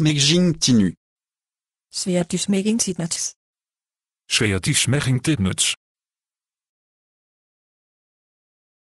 making tinu. Swiatismegging is making titmuts.